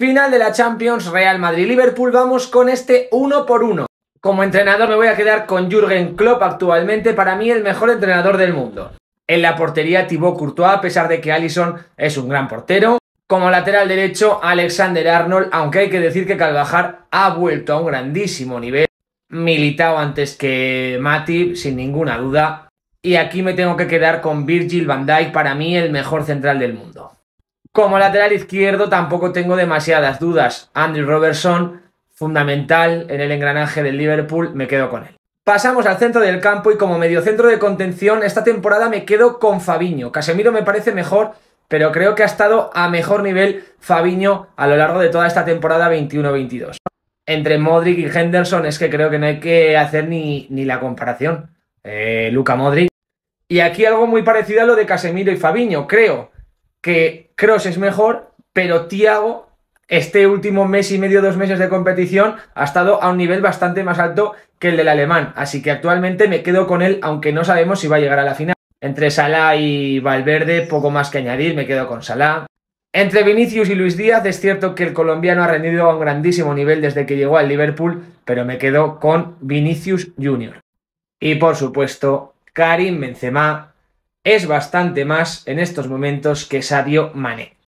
Final de la Champions Real Madrid-Liverpool, vamos con este uno por uno. Como entrenador me voy a quedar con Jürgen Klopp actualmente, para mí el mejor entrenador del mundo. En la portería Thibaut Courtois, a pesar de que Allison es un gran portero. Como lateral derecho, Alexander Arnold, aunque hay que decir que Calvajar ha vuelto a un grandísimo nivel. Militado antes que Matip, sin ninguna duda. Y aquí me tengo que quedar con Virgil van Dijk, para mí el mejor central del mundo. Como lateral izquierdo tampoco tengo demasiadas dudas. Andrew Robertson, fundamental en el engranaje del Liverpool, me quedo con él. Pasamos al centro del campo y como mediocentro de contención esta temporada me quedo con Fabiño. Casemiro me parece mejor, pero creo que ha estado a mejor nivel Fabiño a lo largo de toda esta temporada 21-22. Entre Modric y Henderson es que creo que no hay que hacer ni, ni la comparación. Eh, Luca Modric. Y aquí algo muy parecido a lo de Casemiro y Fabiño, creo que Cross es mejor, pero Tiago, este último mes y medio, dos meses de competición, ha estado a un nivel bastante más alto que el del alemán. Así que actualmente me quedo con él, aunque no sabemos si va a llegar a la final. Entre Salah y Valverde, poco más que añadir, me quedo con Salah. Entre Vinicius y Luis Díaz es cierto que el colombiano ha rendido a un grandísimo nivel desde que llegó al Liverpool, pero me quedo con Vinicius Jr. Y por supuesto, Karim Benzema, es bastante más en estos momentos que Sadio Mane.